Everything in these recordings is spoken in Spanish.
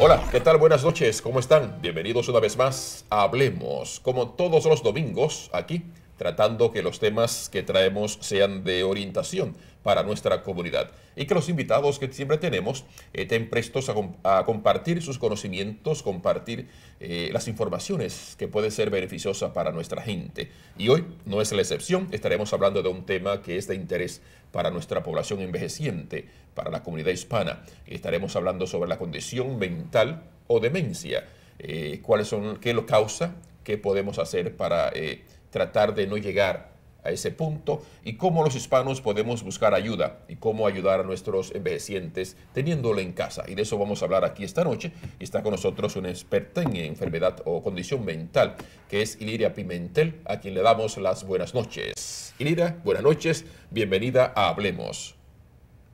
Hola, ¿qué tal? Buenas noches, ¿cómo están? Bienvenidos una vez más a Hablemos, como todos los domingos, aquí tratando que los temas que traemos sean de orientación para nuestra comunidad y que los invitados que siempre tenemos eh, estén prestos a, compartir sus conocimientos, compartir eh, las informaciones que puede ser beneficiosas para nuestra gente. Y hoy no es la excepción, estaremos hablando de un tema que es de interés para nuestra población envejeciente, para la comunidad hispana. Estaremos hablando sobre la condición mental o demencia, eh, cuáles son, qué lo causa, qué podemos hacer para tratar de no llegar a ese punto y cómo los hispanos podemos buscar ayuda y cómo ayudar a nuestros envejecientes teniéndolo en casa. Y de eso vamos a hablar aquí esta noche. Y está con nosotros una experta en enfermedad o condición mental, que es Iliria Pimentel, a quien le damos las buenas noches. Iliria, buenas noches. Bienvenida a Hablemos.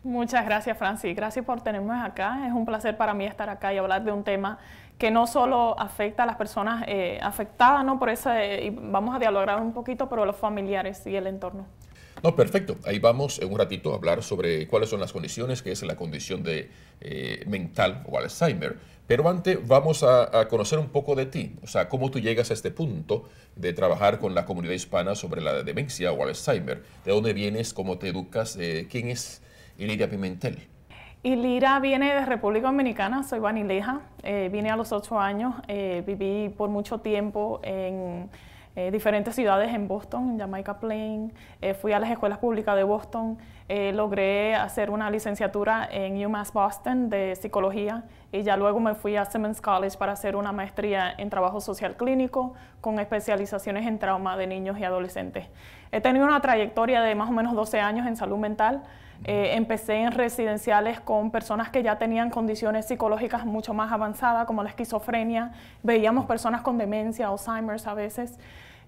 Muchas gracias, Francis. Gracias por tenernos acá. Es un placer para mí estar acá y hablar de un tema que no solo afecta a las personas eh, afectadas ¿no? por eh, vamos a dialogar un poquito, pero los familiares y el entorno. No, perfecto. Ahí vamos en un ratito a hablar sobre cuáles son las condiciones, que es la condición de eh, mental o Alzheimer. Pero antes vamos a, conocer un poco de ti, o sea, cómo tú llegas a este punto de trabajar con la comunidad hispana sobre la demencia o Alzheimer. ¿De dónde vienes? ¿Cómo te educas? ¿Quién es Lidia Pimentel? Y Lira viene de República Dominicana, soy vanileja, eh, vine a los ocho años, eh, viví por mucho tiempo en eh, diferentes ciudades en Boston, en Jamaica Plain, fui a las escuelas públicas de Boston, logré hacer una licenciatura en UMass Boston de psicología y ya luego me fui a Simmons College para hacer una maestría en trabajo social clínico con especializaciones en trauma de niños y adolescentes. He tenido una trayectoria de más o menos 12 años en salud mental. Eh, empecé en residenciales con personas que ya tenían condiciones psicológicas mucho más avanzadas, como la esquizofrenia. Veíamos personas con demencia, Alzheimer's a veces.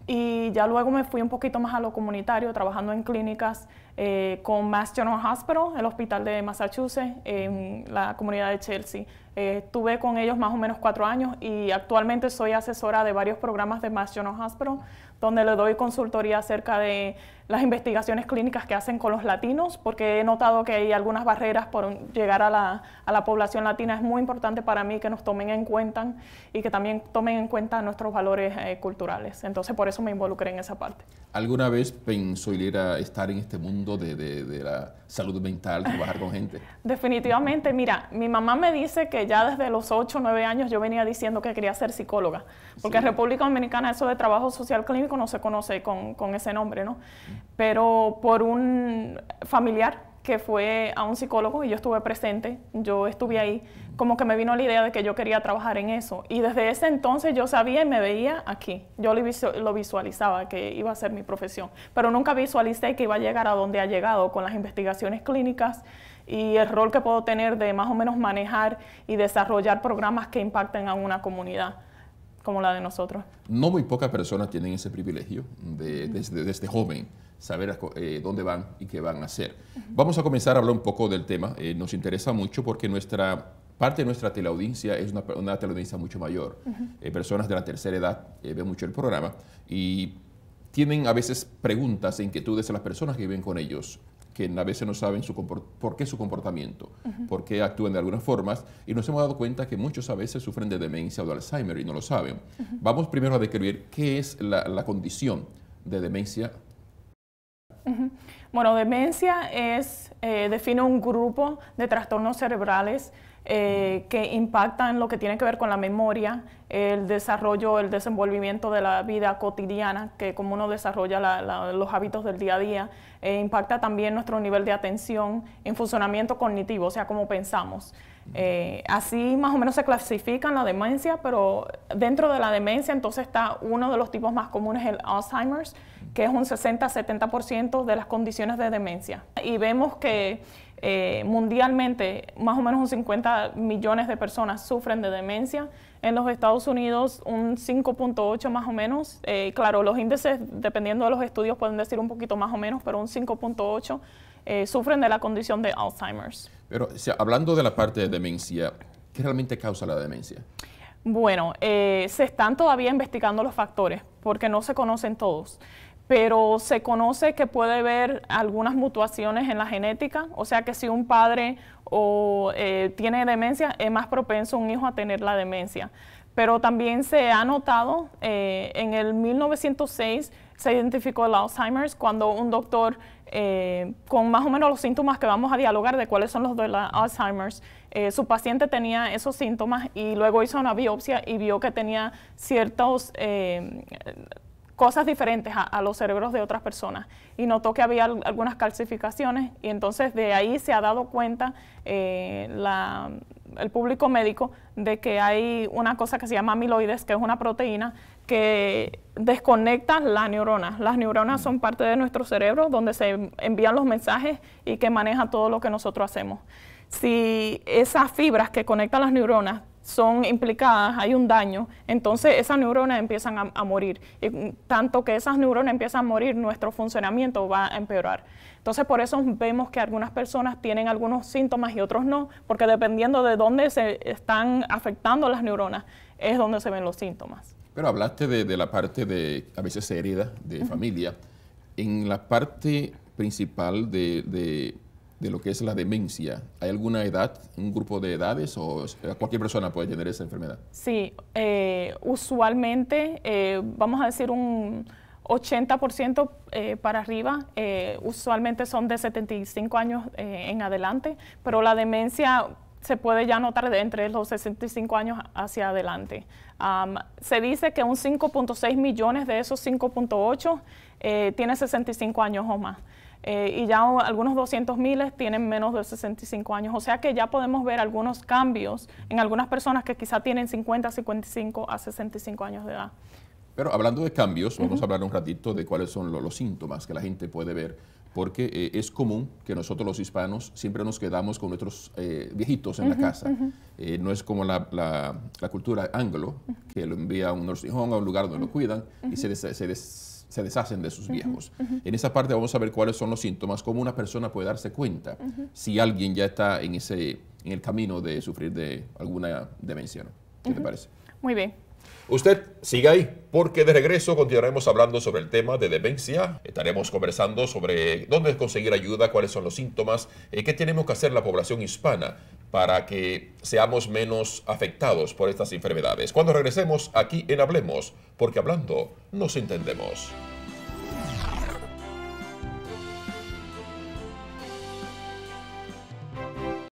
Y ya luego me fui un poquito más a lo comunitario, trabajando en clínicas eh, con Mass General Hospital, el hospital de Massachusetts, en la comunidad de Chelsea. Eh, estuve con ellos más o menos cuatro años y actualmente soy asesora de varios programas de Mass General Hospital donde le doy consultoría acerca de las investigaciones clínicas que hacen con los latinos, porque he notado que hay algunas barreras por llegar a la, a la población latina. Es muy importante para mí que nos tomen en cuenta y que también tomen en cuenta nuestros valores eh, culturales. Entonces, por eso me involucré en esa parte. ¿Alguna vez pensó ir a estar en este mundo de, de, la salud mental, trabajar con gente? Definitivamente. Mira, mi mamá me dice que ya desde los 8 o 9 años yo venía diciendo que quería ser psicóloga, porque en República Dominicana eso de trabajo social clínico no se conoce con, con ese nombre, ¿no? Pero por un familiar que fue a un psicólogo y yo estuve presente, yo estuve ahí, como que me vino la idea de que yo quería trabajar en eso. Y desde ese entonces yo sabía y me veía aquí, yo lo visualizaba, que iba a ser mi profesión, pero nunca visualicé que iba a llegar a donde ha llegado con las investigaciones clínicas y el rol que puedo tener de más o menos manejar y desarrollar programas que impacten a una comunidad como la de nosotros. No muy pocas personas tienen ese privilegio de, desde, joven saber eh, dónde van y qué van a hacer. Vamos a comenzar a hablar un poco del tema. Eh, nos interesa mucho porque nuestra parte de nuestra teleaudiencia es una, teleaudiencia mucho mayor. Eh, personas de la tercera edad ven mucho el programa y tienen a veces preguntas e inquietudes a las personas que viven con ellos que a veces no saben por qué su comportamiento, por qué actúan de algunas formas, y nos hemos dado cuenta que muchos a veces sufren de demencia o de Alzheimer y no lo saben. Vamos primero a describir qué es la, condición de demencia. Bueno, demencia es, eh, define un grupo de trastornos cerebrales eh, que impactan lo que tiene que ver con la memoria, el desarrollo, el desenvolvimiento de la vida cotidiana, que como uno desarrolla los hábitos del día a día, eh, impacta también nuestro nivel de atención en funcionamiento cognitivo, o sea, cómo pensamos. Eh, así más o menos se clasifican la demencia, pero dentro de la demencia entonces está uno de los tipos más comunes, el Alzheimer's, que es un 60-70% de las condiciones de demencia. Y vemos que eh, mundialmente, más o menos un 50 millones de personas sufren de demencia. En los Estados Unidos, un 5.8 más o menos. Eh, claro, los índices, dependiendo de los estudios, pueden decir un poquito más o menos, pero un 5.8 eh, sufren de la condición de Alzheimer's. Pero hablando de la parte de demencia, ¿qué realmente causa la demencia? Bueno, se están todavía investigando los factores porque no se conocen todos pero se conoce que puede haber algunas mutuaciones en la genética, o sea que si un padre o, eh, tiene demencia, es más propenso un hijo a tener la demencia. Pero también se ha notado, eh, en el 1906 se identificó el Alzheimer's cuando un doctor eh, con más o menos los síntomas que vamos a dialogar de cuáles son los de la Alzheimer's. su paciente tenía esos síntomas y luego hizo una biopsia y vio que tenía ciertos cosas diferentes a, los cerebros de otras personas y notó que había algunas calcificaciones y entonces de ahí se ha dado cuenta eh, el público médico de que hay una cosa que se llama amiloides, que es una proteína que desconecta las neuronas. Las neuronas son parte de nuestro cerebro donde se envían los mensajes y que maneja todo lo que nosotros hacemos. Si esas fibras que conectan las neuronas son implicadas, hay un daño, entonces esas neuronas empiezan a, morir. Y tanto que esas neuronas empiezan a morir, nuestro funcionamiento va a empeorar. Entonces por eso vemos que algunas personas tienen algunos síntomas y otros no, porque dependiendo de dónde se están afectando las neuronas, es donde se ven los síntomas. Pero hablaste de, la parte de, a veces heridas de familia. En la parte principal de de lo que es la demencia. ¿Hay alguna edad, un grupo de edades o cualquier persona puede tener esa enfermedad? Sí, eh, usualmente, eh, vamos a decir un 80% eh, para arriba, usualmente son de 75 años en adelante, pero la demencia se puede ya notar de entre los 65 años hacia adelante. se dice que un 5.6 millones de esos 5.8 tiene 65 años o más. Eh, y ya algunos 200 miles tienen menos de 65 años. O sea que ya podemos ver algunos cambios en algunas personas que quizá tienen 50, 55 a 65 años de edad. Pero hablando de cambios, vamos a hablar un ratito de cuáles son los, síntomas que la gente puede ver porque eh, es común que nosotros los hispanos siempre nos quedamos con nuestros eh, viejitos en la casa. no es como la, la, cultura anglo, que lo envía a un nursing a un lugar donde lo cuidan y se, se des se deshacen de sus viejos. En esa parte vamos a ver cuáles son los síntomas, cómo una persona puede darse cuenta si alguien ya está en, ese, en el camino de sufrir de alguna demencia. ¿Qué te parece? Muy bien. Usted siga ahí, porque de regreso continuaremos hablando sobre el tema de demencia. Estaremos conversando sobre dónde conseguir ayuda, cuáles son los síntomas, eh, qué tenemos que hacer la población hispana para que seamos menos afectados por estas enfermedades. Cuando regresemos aquí en Hablemos, porque hablando nos entendemos.